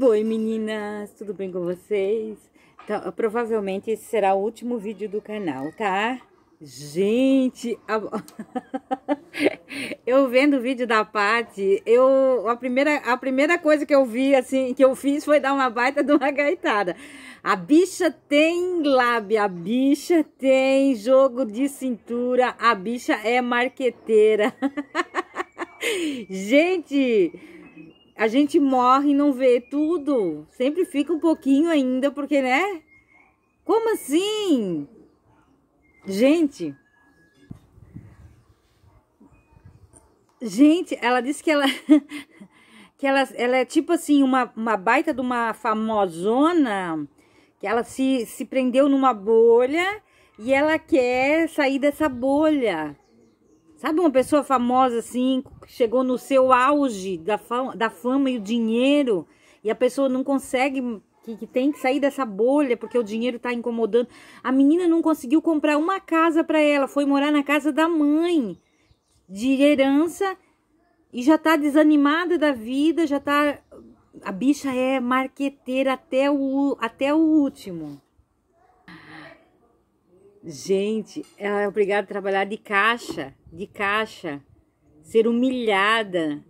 Oi meninas, tudo bem com vocês? Então, provavelmente esse será o último vídeo do canal, tá? Gente, a... eu vendo o vídeo da Paty, eu a primeira a primeira coisa que eu vi assim, que eu fiz foi dar uma baita de uma gaitada. A bicha tem lábia, a bicha tem jogo de cintura, a bicha é marqueteira. Gente, a gente morre e não vê tudo. Sempre fica um pouquinho ainda, porque, né? Como assim? Gente. Gente, ela disse que ela. que ela, ela é tipo assim, uma, uma baita de uma famosona. Que ela se, se prendeu numa bolha e ela quer sair dessa bolha. Sabe uma pessoa famosa assim, chegou no seu auge da fama, da fama e o dinheiro, e a pessoa não consegue, que, que tem que sair dessa bolha porque o dinheiro está incomodando. A menina não conseguiu comprar uma casa para ela, foi morar na casa da mãe, de herança, e já está desanimada da vida, já está. A bicha é marqueteira até o, até o último. Gente, ela é obrigada a trabalhar de caixa, de caixa, ser humilhada.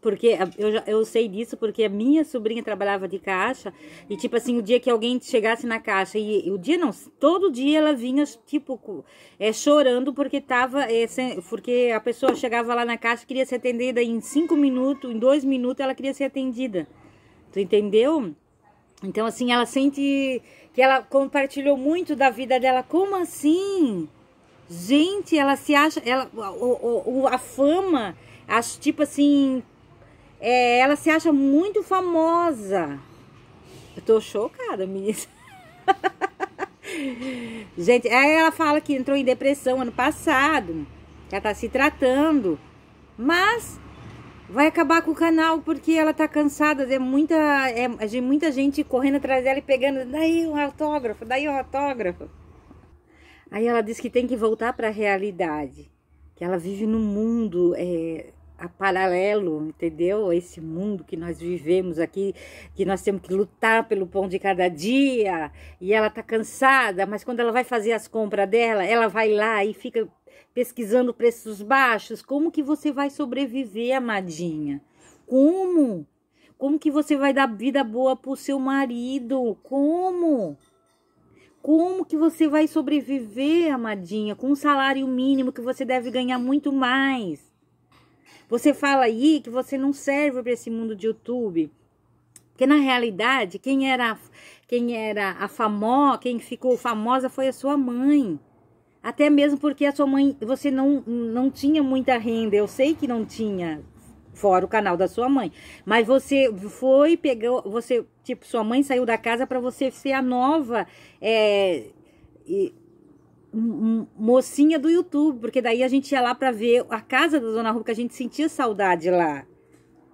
Porque eu, eu sei disso porque a minha sobrinha trabalhava de caixa e, tipo assim, o dia que alguém chegasse na caixa, e, e o dia não, todo dia ela vinha, tipo, é, chorando porque tava, é, sem, porque a pessoa chegava lá na caixa queria ser atendida em cinco minutos, em dois minutos ela queria ser atendida. Tu entendeu? Então, assim, ela sente que ela compartilhou muito da vida dela. Como assim? Gente, ela se acha. Ela, o, o, a fama, acho, tipo assim. É, ela se acha muito famosa. Eu tô chocada, menina. Gente, aí ela fala que entrou em depressão ano passado. ela tá se tratando. Mas vai acabar com o canal porque ela tá cansada, é muita, é, muita gente correndo atrás dela e pegando, daí um autógrafo, daí um autógrafo. Aí ela diz que tem que voltar para a realidade, que ela vive num mundo é, a paralelo, entendeu? Esse mundo que nós vivemos aqui, que nós temos que lutar pelo pão de cada dia, e ela tá cansada, mas quando ela vai fazer as compras dela, ela vai lá e fica pesquisando preços baixos. Como que você vai sobreviver, amadinha? Como? Como que você vai dar vida boa pro seu marido? Como? Como que você vai sobreviver, amadinha, com um salário mínimo que você deve ganhar muito mais? Você fala aí que você não serve para esse mundo de YouTube. Porque na realidade, quem era quem era a famosa, quem ficou famosa foi a sua mãe. Até mesmo porque a sua mãe, você não, não tinha muita renda, eu sei que não tinha, fora o canal da sua mãe. Mas você foi, pegou, você, tipo, sua mãe saiu da casa para você ser a nova é, e, mocinha do YouTube, porque daí a gente ia lá para ver a casa da Dona que a gente sentia saudade lá,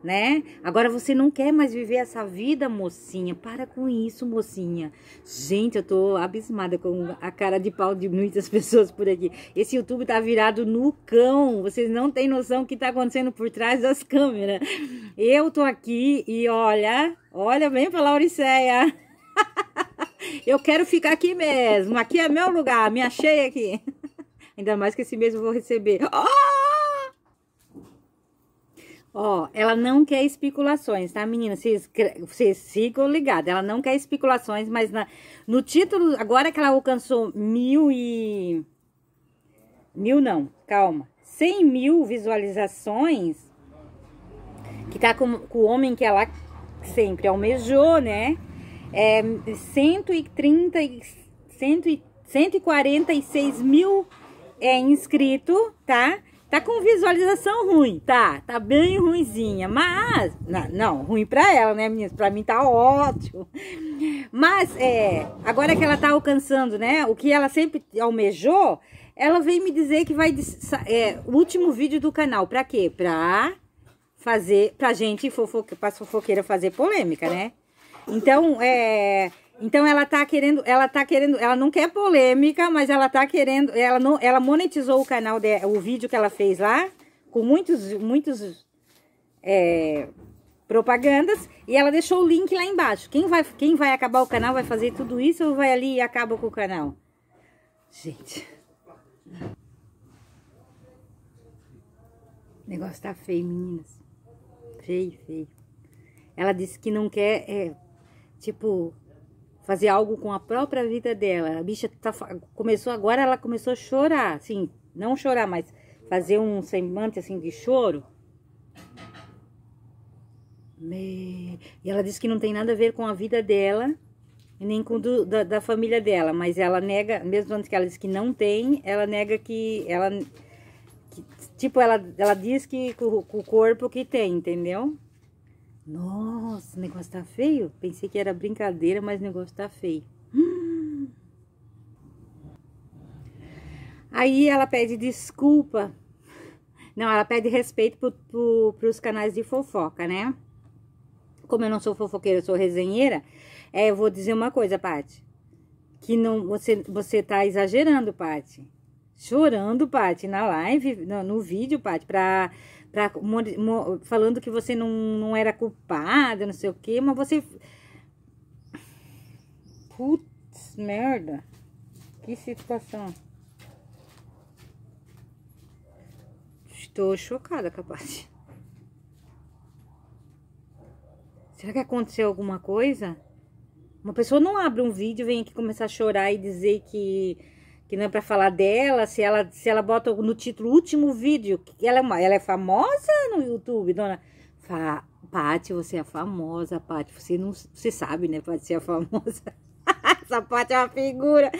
né? Agora você não quer mais viver essa vida, mocinha. Para com isso, mocinha. Gente, eu tô abismada com a cara de pau de muitas pessoas por aqui. Esse YouTube tá virado no cão. Vocês não têm noção do que tá acontecendo por trás das câmeras. Eu tô aqui e olha, olha, vem pra Lauriceia. Eu quero ficar aqui mesmo. Aqui é meu lugar. Me achei aqui. Ainda mais que esse mês eu vou receber. Oh! Ó, ela não quer especulações, tá, menina? Vocês, vocês sigam ligado. Ela não quer especulações, mas na, no título, agora que ela alcançou mil e... Mil não, calma. Cem mil visualizações, que tá com, com o homem que ela sempre almejou, né? é, 130, 100, 146 mil é, inscritos, tá? Tá com visualização ruim, tá? Tá bem ruinzinha, mas... Não, não ruim pra ela, né, meninas? Pra mim tá ótimo. Mas, é, agora que ela tá alcançando, né, o que ela sempre almejou, ela veio me dizer que vai... É, o último vídeo do canal, pra quê? Pra fazer... Pra gente, fofoque, pra fofoqueira, fazer polêmica, né? Então, é... Então ela tá querendo, ela tá querendo, ela não quer polêmica, mas ela tá querendo, ela não, ela monetizou o canal de, o vídeo que ela fez lá com muitos, muitos é, propagandas e ela deixou o link lá embaixo. Quem vai, quem vai acabar o canal vai fazer tudo isso ou vai ali e acaba com o canal? Gente. O negócio tá feio, meninas. Feio, feio. Ela disse que não quer é, Tipo, fazer algo com a própria vida dela. A bicha tá, começou agora, ela começou a chorar, assim, não chorar, mas fazer um semblante assim de choro. Me... E ela diz que não tem nada a ver com a vida dela e nem com do, da, da, família dela, mas ela nega, mesmo antes que ela diz que não tem, ela nega que ela tipo ela ela diz que com o corpo que tem, entendeu? Nossa, o negócio tá feio. Pensei que era brincadeira, mas o negócio tá feio. Aí ela pede desculpa. Não, ela pede respeito pro, pro, pros canais de fofoca, né? Como eu não sou fofoqueira, eu sou resenheira. É, eu vou dizer uma coisa, Paty. Que não, você, você tá exagerando, Paty chorando, Pati, na live, no, no vídeo, Pati, pra, pra, falando que você não, não era culpada, não sei o quê, mas você... Putz, merda. Que situação. Estou chocada, capaz. Será que aconteceu alguma coisa? Uma pessoa não abre um vídeo, vem aqui começar a chorar e dizer que que não é para falar dela, se ela, se ela bota no título último vídeo, que ela é, uma, ela é famosa no YouTube, dona. Fa, Pati, você é famosa, Pati. Você não, você sabe, né, Pati, você é famosa. Essa Pati é uma figura.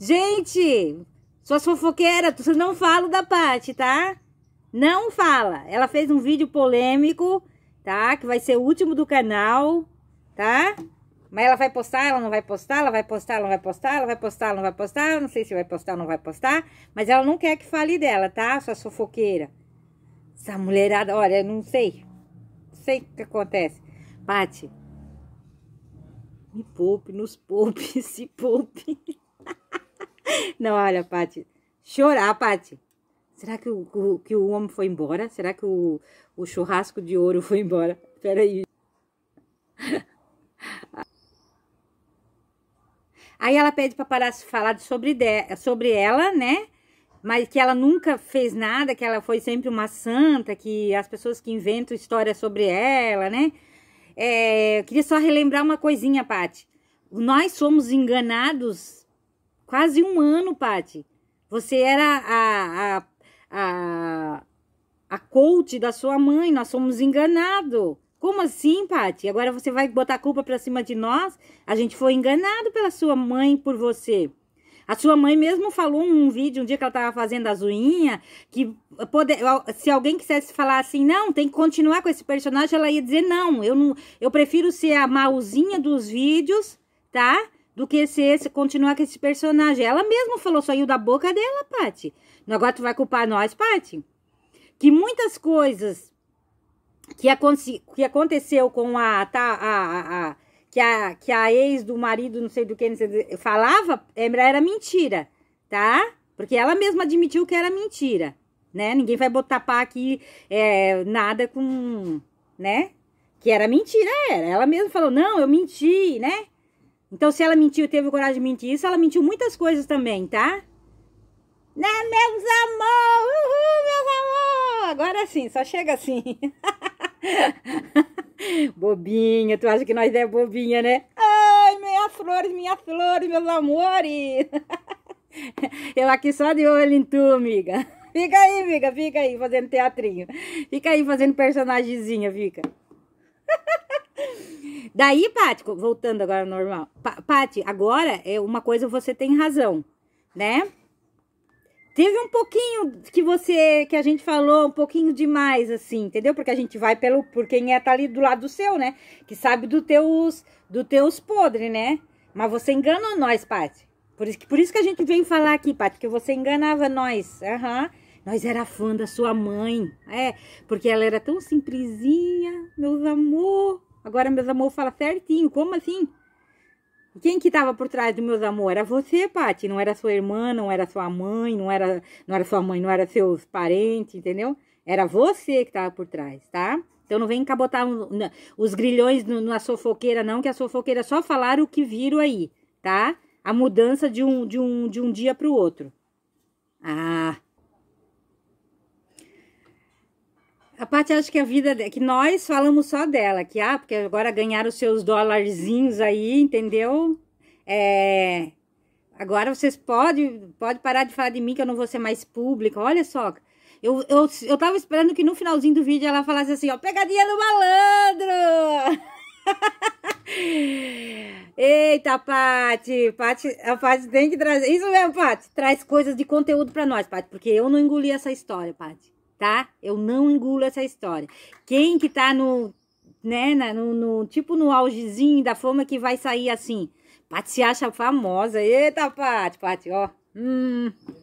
Gente, suas fofoqueiras, você não fala da Pati, tá? Não fala. Ela fez um vídeo polêmico, tá? Que vai ser o último do canal, tá? Mas ela vai postar, ela não vai postar, ela vai postar, ela não vai postar, ela vai postar, ela não vai postar, eu não sei se vai postar ou não vai postar, mas ela não quer que fale dela, tá? Sua sufoqueira. Essa mulherada, olha, eu não sei. Não sei o que acontece. Pati, me poupe, nos poupe, se poupe. não, olha, Pati, chorar, Pati. Será que o, que o homem foi embora? Será que o, o churrasco de ouro foi embora? Peraí. Aí ela pede para parar de falar sobre, de, sobre ela, né? Mas que ela nunca fez nada, que ela foi sempre uma santa, que as pessoas que inventam histórias sobre ela, né? É, eu queria só relembrar uma coisinha, Pati. Nós somos enganados quase um ano, Pati. Você era a, a, a, a coach da sua mãe, nós somos enganados. Como assim, Pati? Agora você vai botar a culpa pra cima de nós? A gente foi enganado pela sua mãe por você. A sua mãe mesmo falou um vídeo um dia que ela tava fazendo as unhas, que poder se alguém quisesse falar assim, não, tem que continuar com esse personagem, ela ia dizer, não, eu não, eu prefiro ser a malzinha dos vídeos, tá? Do que ser esse, continuar com esse personagem. Ela mesma falou, saiu da boca dela, Pati. Agora tu vai culpar nós, Pati? Que muitas coisas que, aconte, que aconteceu com a, tá, a, a, a, que a que a ex do marido, não sei do que, sei, falava, é, era mentira, tá? Porque ela mesma admitiu que era mentira, né? Ninguém vai botar pá aqui é, nada com, né? Que era mentira, era. Ela mesma falou, não, eu menti, né? Então, se ela mentiu, teve coragem de mentir isso, ela mentiu muitas coisas também, tá? Né, meus amor! Uhul, meus amor! Agora sim, só chega assim. bobinha, tu acha que nós é bobinha, né? Ai, minhas flores, minhas flores, meus amores. Eu aqui só de olho em tu, amiga. Fica aí, amiga, fica aí fazendo teatrinho. Fica aí fazendo personagemzinha, fica. Daí, Paty, voltando agora ao normal. Paty, agora é uma coisa você tem razão, né? Teve um pouquinho que você, que a gente falou, um pouquinho demais, assim, entendeu? Porque a gente vai pelo, por quem é, tá ali do lado do seu, né? Que sabe dos teus, do teus podres, né? Mas você enganou nós, Paty. Por isso, que, por isso que a gente veio falar aqui, Paty, que você enganava nós. Aham. Uhum. Nós era fã da sua mãe. É, porque ela era tão simplesinha, meus amor. Agora meus amor fala certinho. Como assim? Quem que estava por trás do meus amor? Era você, Pati. Não era sua irmã, não era sua mãe, não era, não era sua mãe, não era seus parentes, entendeu? Era você que estava por trás, tá? Então não vem cabotar um, os grilhões no, na sofoqueira, não, que a sofoqueira só falaram o que viram aí, tá? A mudança de um, de um, de um dia para o outro. Ah, a Paty acha que a vida de... que nós falamos só dela, que ah, porque agora ganharam os seus dólarzinhos aí, entendeu? É... Agora vocês podem pode parar de falar de mim que eu não vou ser mais pública. Olha só, eu, eu, eu tava esperando que no finalzinho do vídeo ela falasse assim, ó, pegadinha do malandro! Eita, Paty! a Paty tem que trazer. Isso mesmo, Paty. Traz coisas de conteúdo para nós, Paty, porque eu não engoli essa história, Paty tá? Eu não engulo essa história. Quem que tá no, né, no, no tipo no augezinho da fama que vai sair assim? Paty se acha famosa. Eita, Paty, Paty, ó. Hum.